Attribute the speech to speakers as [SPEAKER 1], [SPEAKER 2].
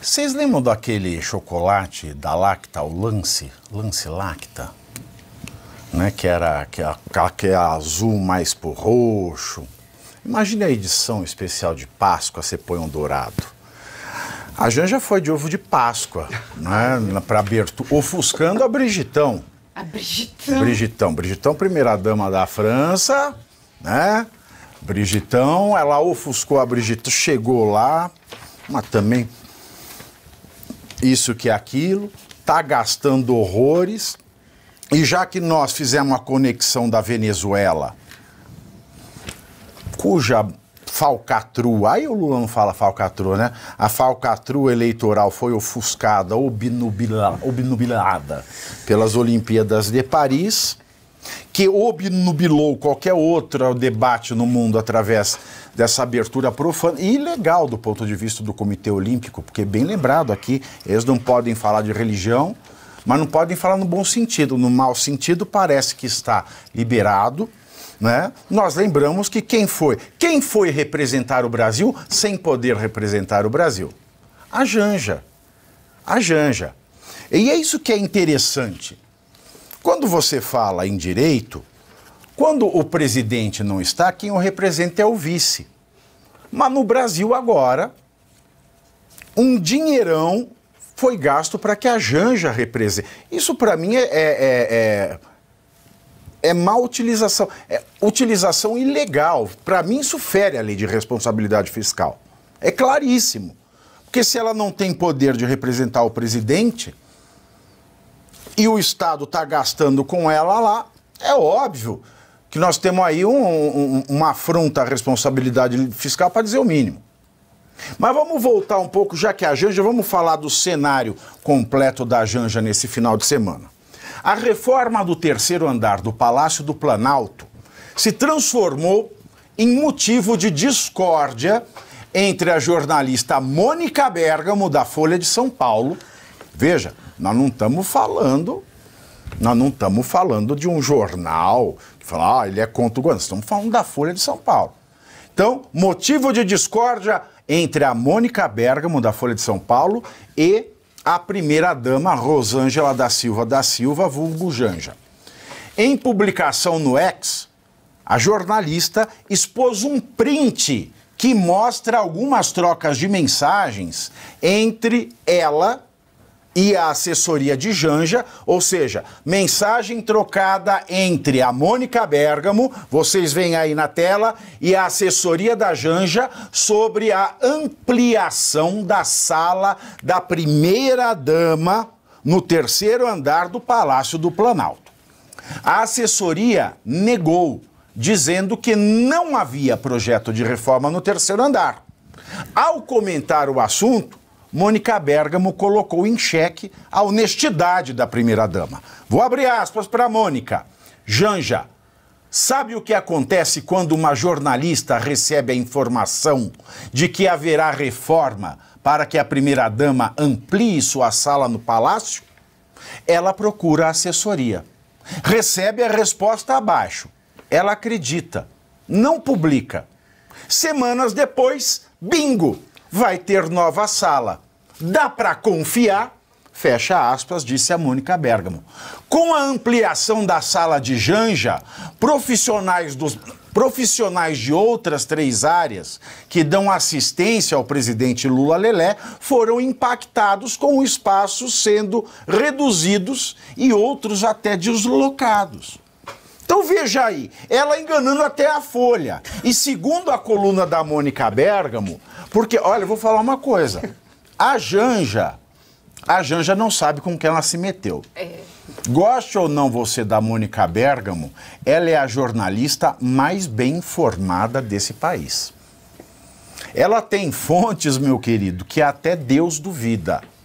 [SPEAKER 1] Vocês lembram daquele chocolate da Lacta, o Lance, Lance Lacta? Né, que era que é a, que a é azul mais pro roxo. Imagine a edição especial de Páscoa, você põe um dourado. A Janja foi de ovo de Páscoa, né? Para abertura, ofuscando a Brigitão. A Brigitão. Brigitão, Brigitão, primeira dama da França, né? Brigitão, ela ofuscou a Brigitão, chegou lá, mas também isso que é aquilo, está gastando horrores. E já que nós fizemos a conexão da Venezuela, cuja falcatrua, aí o Lula não fala falcatrua, né? A falcatrua eleitoral foi ofuscada, obnubilada, obnubilada pelas Olimpíadas de Paris que obnubilou qualquer outro debate no mundo através dessa abertura profana e ilegal do ponto de vista do Comitê Olímpico, porque bem lembrado aqui, eles não podem falar de religião, mas não podem falar no bom sentido, no mau sentido parece que está liberado, né? Nós lembramos que quem foi, quem foi representar o Brasil sem poder representar o Brasil? A Janja. A Janja. E é isso que é interessante. Quando você fala em direito, quando o presidente não está, quem o representa é o vice. Mas no Brasil agora, um dinheirão foi gasto para que a Janja represente. Isso para mim é, é, é, é, é má utilização, é utilização ilegal. Para mim isso fere a lei de responsabilidade fiscal. É claríssimo. Porque se ela não tem poder de representar o presidente, e o Estado está gastando com ela lá, é óbvio que nós temos aí um, um, uma afronta à responsabilidade fiscal para dizer o mínimo. Mas vamos voltar um pouco, já que a Janja, vamos falar do cenário completo da Janja nesse final de semana. A reforma do terceiro andar do Palácio do Planalto se transformou em motivo de discórdia entre a jornalista Mônica Bergamo, da Folha de São Paulo, Veja, nós não estamos falando, nós não estamos falando de um jornal que fala, ah, ele é contra o governo. Estamos falando da Folha de São Paulo. Então, motivo de discórdia entre a Mônica Bergamo, da Folha de São Paulo, e a primeira-dama Rosângela da Silva da Silva, vulgo Janja. Em publicação no X, a jornalista expôs um print que mostra algumas trocas de mensagens entre ela e a assessoria de Janja, ou seja, mensagem trocada entre a Mônica Bergamo, vocês veem aí na tela, e a assessoria da Janja sobre a ampliação da sala da primeira dama no terceiro andar do Palácio do Planalto. A assessoria negou, dizendo que não havia projeto de reforma no terceiro andar. Ao comentar o assunto, Mônica Bergamo colocou em xeque a honestidade da primeira-dama. Vou abrir aspas para Mônica. Janja, sabe o que acontece quando uma jornalista recebe a informação de que haverá reforma para que a primeira-dama amplie sua sala no palácio? Ela procura assessoria. Recebe a resposta abaixo. Ela acredita. Não publica. Semanas depois, bingo! vai ter nova sala. Dá para confiar? Fecha aspas, disse a Mônica Bergamo. Com a ampliação da sala de Janja, profissionais dos, profissionais de outras três áreas que dão assistência ao presidente Lula Lelé foram impactados com o espaço sendo reduzidos e outros até deslocados. Então veja aí, ela enganando até a Folha. E segundo a coluna da Mônica Bergamo, porque, olha, vou falar uma coisa. A Janja, a Janja não sabe com quem ela se meteu. É. Goste ou não você da Mônica Bergamo, ela é a jornalista mais bem informada desse país. Ela tem fontes, meu querido, que até Deus duvida.